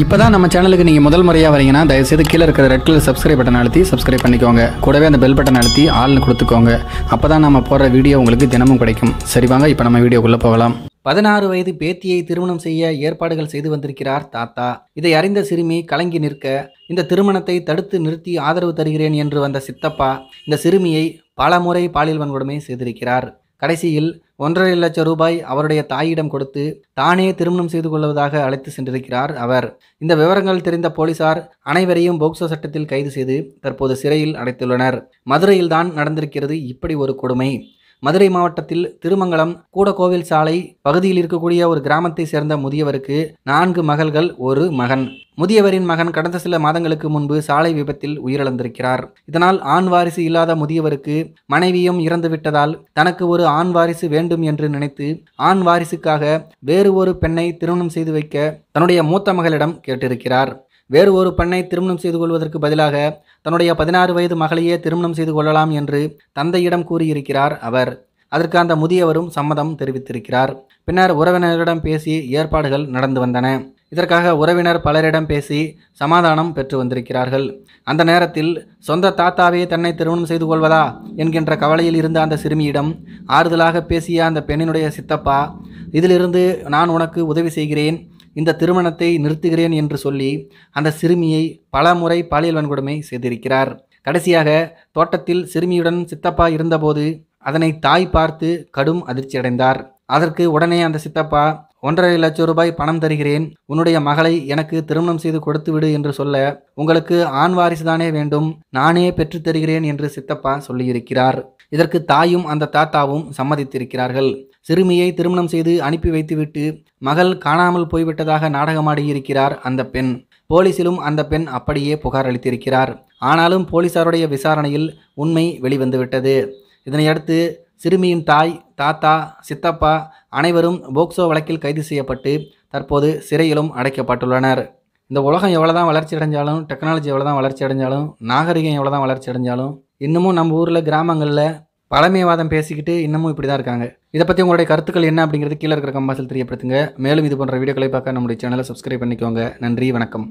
இப்போ தான் நம்ம சேனலுக்கு நீங்கள் முதல் முறையாக வரீங்கன்னா தயவுசெய்து கீழே இருக்கிற ரெட் கலர் சப்ஸ்கிரைப் பட்டன் அழுத்தி சப்ஸ்கிரைப் பண்ணிக்கோங்க கூடவே அந்த பெல் பட்டன் அழுத்தி ஆள்னு கொடுத்துக்கோங்க அப்போ தான் நம்ம போடுற வீடியோ உங்களுக்கு தினமும் கிடைக்கும் சரி வாங்க இப்போ நம்ம வீடியோக்குள்ளே போகலாம் பதினாறு வயது பேத்தியை திருமணம் செய்ய ஏற்பாடுகள் செய்து வந்திருக்கிறார் தாத்தா இதை அறிந்த சிறுமி கலங்கி நிற்க இந்த திருமணத்தை தடுத்து நிறுத்தி ஆதரவு தருகிறேன் என்று வந்த சித்தப்பா இந்த சிறுமியை பல முறை பாலியல் வன்கொடுமை செய்திருக்கிறார் கடைசியில் ஒன்றரை லட்சம் ரூபாய் அவருடைய தாயிடம் கொடுத்து தானே திருமணம் செய்து கொள்வதாக அழைத்து சென்றிருக்கிறார் அவர் இந்த விவரங்கள் தெரிந்த போலீசார் அனைவரையும் போக்சோ சட்டத்தில் கைது செய்து தற்போது சிறையில் அடைத்துள்ளனர் மதுரையில்தான் நடந்திருக்கிறது இப்படி ஒரு கொடுமை மதுரை மாவட்டத்தில் திருமங்கலம் கூடக்கோவில் சாலை பகுதியில் இருக்கக்கூடிய ஒரு கிராமத்தை சேர்ந்த முதியவருக்கு நான்கு மகள்கள் ஒரு மகன் முதியவரின் மகன் கடந்த சில மாதங்களுக்கு முன்பு சாலை விபத்தில் உயிரிழந்திருக்கிறார் இதனால் ஆண் வாரிசு இல்லாத முதியவருக்கு மனைவியும் இறந்துவிட்டதால் தனக்கு ஒரு ஆண் வாரிசு வேண்டும் என்று நினைத்து ஆண் வாரிசுக்காக வேறு ஒரு பெண்ணை திருமணம் செய்து வைக்க தன்னுடைய மூத்த மகளிடம் கேட்டிருக்கிறார் வேறு ஒரு பெண்ணை திருமணம் செய்து கொள்வதற்கு பதிலாக தன்னுடைய பதினாறு வயது மகளையே திருமணம் செய்து கொள்ளலாம் என்று தந்தையிடம் கூறியிருக்கிறார் அவர் அதற்கு அந்த முதியவரும் சம்மதம் தெரிவித்திருக்கிறார் பின்னர் உறவினரிடம் பேசி ஏற்பாடுகள் நடந்து வந்தன இதற்காக உறவினர் பலரிடம் பேசி சமாதானம் பெற்று வந்திருக்கிறார்கள் அந்த நேரத்தில் சொந்த தாத்தாவே தன்னை திருமணம் செய்து கொள்வதா என்கின்ற கவலையில் இருந்த அந்த சிறுமியிடம் ஆறுதலாக பேசிய அந்த பெண்ணினுடைய சித்தப்பா இதிலிருந்து நான் உனக்கு உதவி செய்கிறேன் இந்த திருமணத்தை நிறுத்துகிறேன் என்று சொல்லி அந்த சிறுமியை பலமுறை பாலியல் வன்கொடுமை செய்திருக்கிறார் கடைசியாக தோட்டத்தில் சிறுமியுடன் சித்தப்பா இருந்தபோது அதனை தாய் பார்த்து கடும் அதிர்ச்சியடைந்தார் அதற்கு உடனே அந்த சித்தப்பா ஒன்றரை லட்சம் ரூபாய் பணம் தருகிறேன் உன்னுடைய மகளை எனக்கு திருமணம் செய்து கொடுத்து விடு என்று சொல்ல உங்களுக்கு ஆண் வாரிசுதானே வேண்டும் நானே பெற்றுத்தருகிறேன் என்று சித்தப்பா சொல்லியிருக்கிறார் இதற்கு தாயும் அந்த தாத்தாவும் சம்மதித்திருக்கிறார்கள் சிறுமியை திருமணம் செய்து அனுப்பி வைத்துவிட்டு மகள் காணாமல் போய்விட்டதாக நாடகமாடியிருக்கிறார் அந்த பெண் போலீசிலும் அந்த பெண் அப்படியே புகார் அளித்திருக்கிறார் ஆனாலும் போலீசாருடைய விசாரணையில் உண்மை வெளிவந்துவிட்டது இதனையடுத்து சிறுமியின் தாய் தாத்தா சித்தப்பா அனைவரும் போக்சோ வழக்கில் கைது செய்யப்பட்டு தற்போது சிறையிலும் அடைக்கப்பட்டுள்ளனர் இந்த உலகம் எவ்வளோதான் வளர்ச்சி அடைஞ்சாலும் டெக்னாலஜி எவ்வளோதான் வளர்ச்சி அடைஞ்சாலும் நாகரிகம் எவ்வளோதான் வளர்ச்சி அடைஞ்சாலும் இன்னமும் நம்ம ஊரில் கிராமங்களில் பழமைவாதம் பேசிக்கிட்டு இன்னமும் இப்படி தான் இருக்காங்க இதை பற்றி உங்களுடைய கருத்துக்கள் என்ன அப்படிங்கிறது கீழே இருக்கிற கம்பாசில் தெரியப்படுத்துங்க மேலும் இது போன்ற வீடியோக்களை பார்க்க நம்முடைய சேனலை சப்ஸ்கிரைப் பண்ணிக்கோங்க நன்றி வணக்கம்